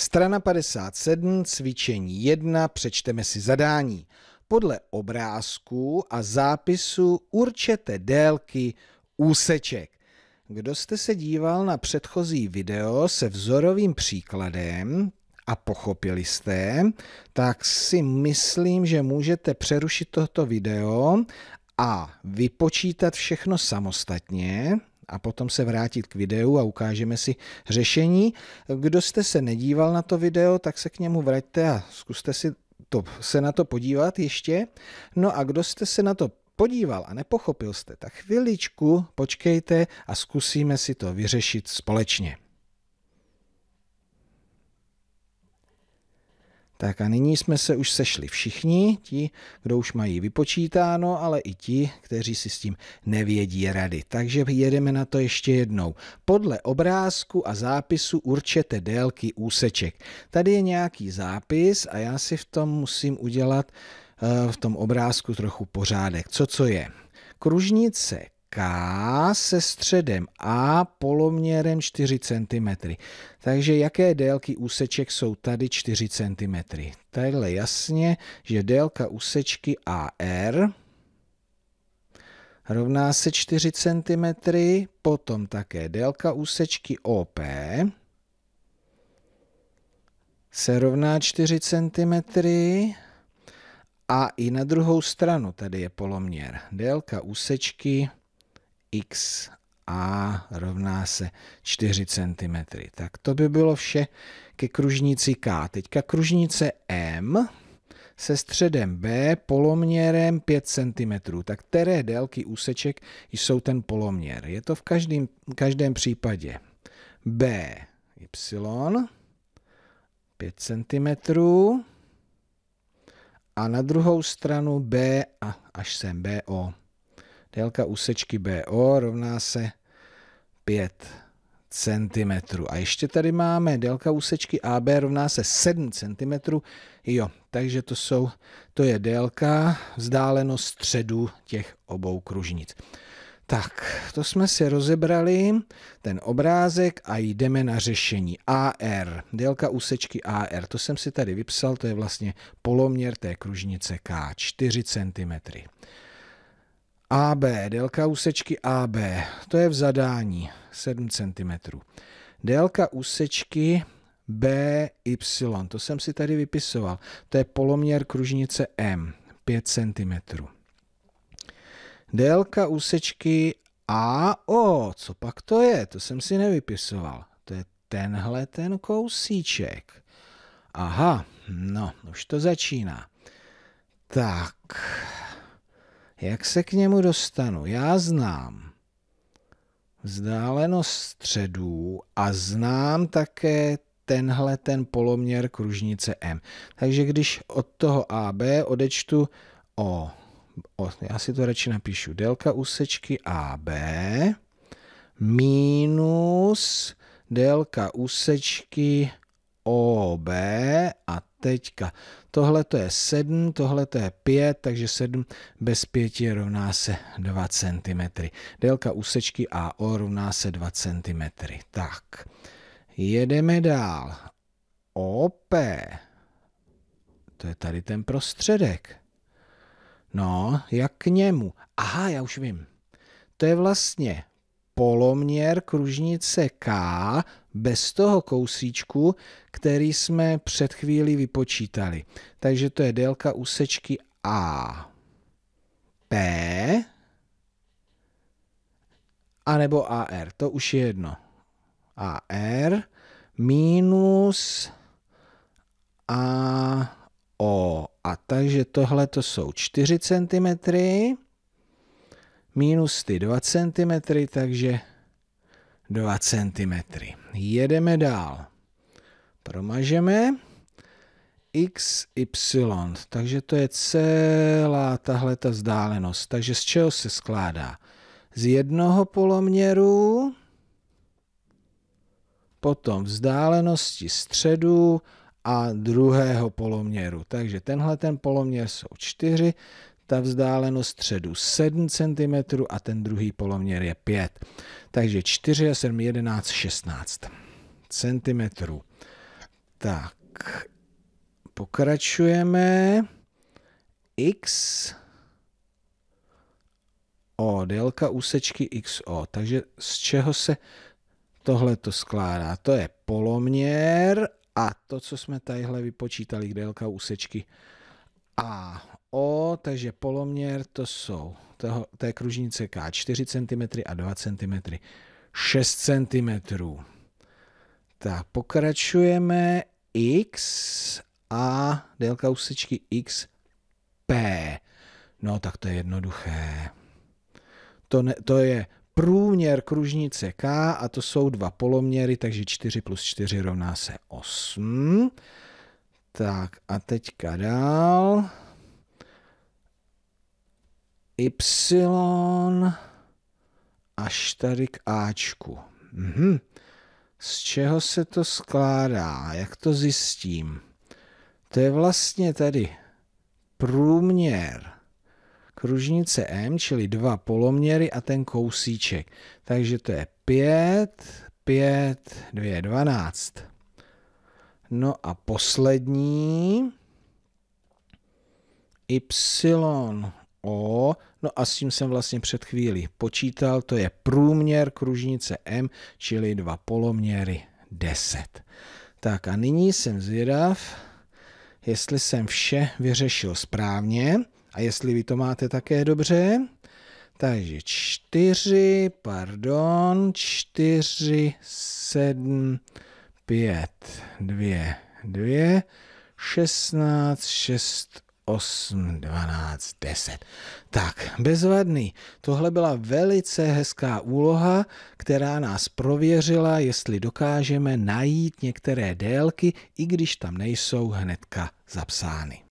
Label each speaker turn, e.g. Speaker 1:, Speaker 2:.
Speaker 1: Strana 57, cvičení 1, přečteme si zadání. Podle obrázku a zápisu určete délky úseček. Kdo jste se díval na předchozí video se vzorovým příkladem a pochopili jste, tak si myslím, že můžete přerušit toto video a vypočítat všechno samostatně a potom se vrátit k videu a ukážeme si řešení. Kdo jste se nedíval na to video, tak se k němu vraťte a zkuste si to, se na to podívat ještě. No a kdo jste se na to podíval a nepochopil jste, tak chviličku počkejte a zkusíme si to vyřešit společně. Tak a nyní jsme se už sešli všichni, ti, kdo už mají vypočítáno, ale i ti, kteří si s tím nevědí rady. Takže jedeme na to ještě jednou. Podle obrázku a zápisu určete délky úseček. Tady je nějaký zápis a já si v tom musím udělat eh, v tom obrázku trochu pořádek. Co co je? Kružnice k se středem A poloměrem 4 cm. Takže jaké délky úseček jsou tady 4 cm? Takhle jasně, že délka úsečky AR rovná se 4 cm, potom také délka úsečky OP se rovná 4 cm a i na druhou stranu tady je poloměr. Délka úsečky x a rovná se 4 cm. Tak to by bylo vše ke kružnici K. Teďka kružnice M se středem B poloměrem 5 cm. Tak které délky úseček jsou ten poloměr? Je to v každém, každém případě B y 5 cm a na druhou stranu B a až sem BO Délka úsečky BO rovná se 5 cm. A ještě tady máme délka úsečky AB rovná se 7 cm. Jo, takže to, jsou, to je délka vzdálenost středu těch obou kružnic. Tak, to jsme si rozebrali, ten obrázek a jdeme na řešení. AR, délka úsečky AR, to jsem si tady vypsal, to je vlastně poloměr té kružnice K, 4 cm. AB, délka úsečky AB, to je v zadání 7 cm. Délka úsečky BY, to jsem si tady vypisoval, to je poloměr kružnice M, 5 cm. Délka úsečky AO, co pak to je, to jsem si nevypisoval, to je tenhle ten kousíček. Aha, no, už to začíná. Tak, jak se k němu dostanu? Já znám vzdálenost středů a znám také tenhle ten poloměr kružnice M. Takže když od toho AB odečtu o, o já si to radši napíšu, délka úsečky AB minus délka úsečky OB a teďka. Tohle to je 7, tohle to je 5, takže 7 bez 5 rovná se 2 cm. Délka úsečky AO rovná se 2 cm. Tak, jedeme dál. OP, to je tady ten prostředek. No, jak k němu? Aha, já už vím. To je vlastně poloměr kružnice K bez toho kousíčku, který jsme před chvílí vypočítali. Takže to je délka úsečky A P anebo AR, to už je jedno. AR minus A O. A takže tohle to jsou 4 cm minus ty 2 cm, takže 2 cm. Jedeme dál. Promažeme x, y, takže to je celá tahle ta vzdálenost. Takže z čeho se skládá? Z jednoho poloměru, potom vzdálenosti středu a druhého poloměru. Takže tenhle ten poloměr jsou 4, ta vzdálenost středu 7 cm a ten druhý poloměr je 5. Takže 4 a 7, 11, 16 cm. Tak, pokračujeme. X O, délka úsečky XO. Takže z čeho se tohle to skládá? To je poloměr a to, co jsme tadyhle vypočítali, délka úsečky A. O, takže poloměr to jsou toho, té kružnice K 4 cm a 2 cm 6 cm. Tak pokračujeme x a délka úsečky x p. No tak to je jednoduché. To, ne, to je průměr kružnice K a to jsou dva poloměry, takže 4 plus 4 rovná se 8. Tak a teďka dál. Y až tady k Ačku. Mhm. Z čeho se to skládá? Jak to zjistím? To je vlastně tady průměr kružnice M, čili dva poloměry a ten kousíček. Takže to je 5, 5, 2, 12. No a poslední y O, no a s tím jsem vlastně před chvílí počítal, to je průměr kružnice M, čili dva poloměry 10. Tak a nyní jsem zvědav, jestli jsem vše vyřešil správně a jestli vy to máte také dobře. Takže 4, pardon, 4, 7, 5, 2, 2, 16, 6, 8, 12, 10. Tak, bezvadný. Tohle byla velice hezká úloha, která nás prověřila, jestli dokážeme najít některé délky, i když tam nejsou hnedka zapsány.